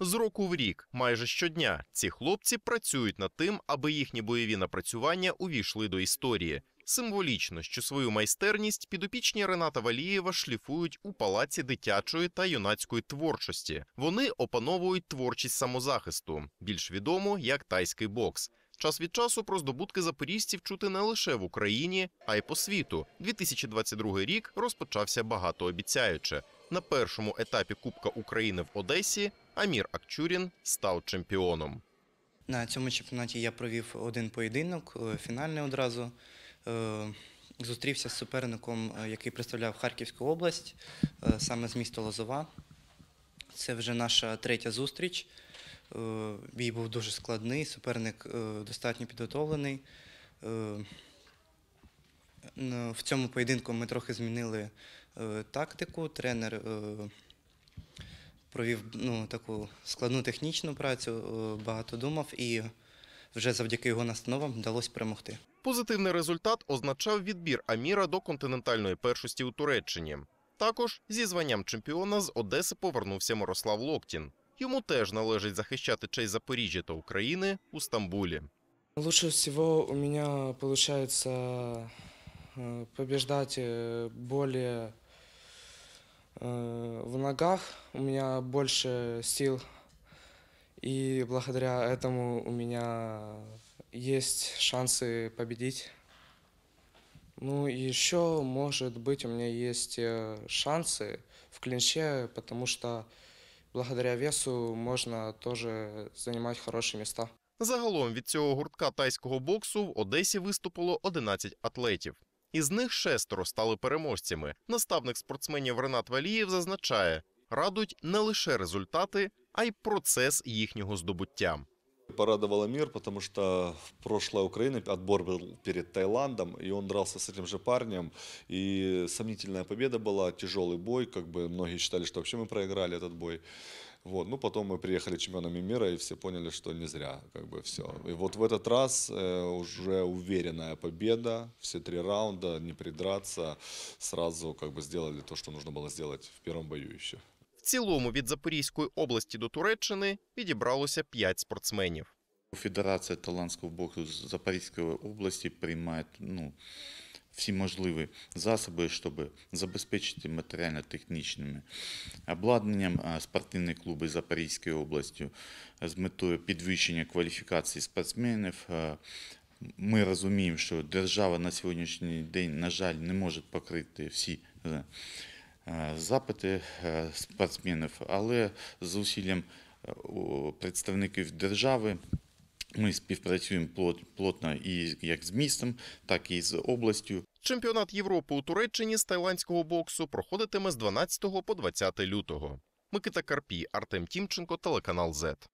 З року в рік, майже щодня, ці хлопці працюють над тим, аби їхні бойові напрацювання увійшли до історії. Символічно, що свою майстерність підопічні Рената Валієва шліфують у палаці дитячої та юнацької творчості. Вони опановують творчість самозахисту, більш відомо як тайський бокс. Час від часу про здобутки запоріжців чути не лише в Україні, а й по світу. 2022 рік розпочався багатообіцяюче. На першому етапі Кубка України в Одесі Амір Акчурін став чемпіоном. На цьому чемпіонаті я провів один поєдинок, е, фінальний одразу. Е, зустрівся з суперником, е, який представляв Харківську область, саме з міста Лозова. Це вже наша третя зустріч. Бій був дуже складний, суперник достатньо підготовлений. В цьому поєдинку ми трохи змінили тактику. Тренер провів ну, таку складну технічну працю, е, багато думав і вже завдяки його настановам вдалося перемогти. Позитивний результат означав відбір Аміра до континентальної першості у Туреччині. Також зі званням чемпіона з Одеси повернувся Мирослав Локтін. Йому теж належить захищати честь Запоріжжя та України у Стамбулі. Лучше всего у меня получается э, побеждать э, более э, ногах, у меня больше сил, и благодаря этому у меня есть шансы победить. Ну, еще, может быть, у меня есть э, шансы в клинче, потому что благодаря весу можно тоже занимать хорошие места. Загалом від цього гуртка тайського боксу в Одесі виступило 11 атлетів. Із них шестеро стали переможцями. Наставник спортсменів Ренат Валієв зазначає, радують не лише результати, а й процес їхнього здобуття. Порадовало мир, потому что в прошлой Украине отбор был перед Таиландом, и он дрался с этим же парнем. И сомнительная победа была, тяжелый бой, как бы многие считали, что вообще мы проиграли этот бой. Вот. Ну, потом мы приехали чемпионами мира, и все поняли, что не зря, как бы все. И вот в этот раз э, уже уверенная победа, все три раунда, не придраться, сразу как бы сделали то, что нужно было сделать в первом бою еще. В цілому від Запорізької області до Туреччини відібралося 5 спортсменів. Федерація талантського боксу Запорізької області приймає ну, всі можливі засоби, щоб забезпечити матеріально технічними обладнанням спортивні клуби Запорізької області з метою підвищення кваліфікації спортсменів. Ми розуміємо, що держава на сьогоднішній день, на жаль, не може покрити всі е, е, запити е, спортсменів, але з усиллям представників держави. Ми співпрацюємо плотно і як з містом, так і з областю. Чемпіонат Європи у Туреччині з тайландського боксу проходитиме з 12 по 20 лютого. Микита Карпій, Артем Тімченко, телеканал Зет.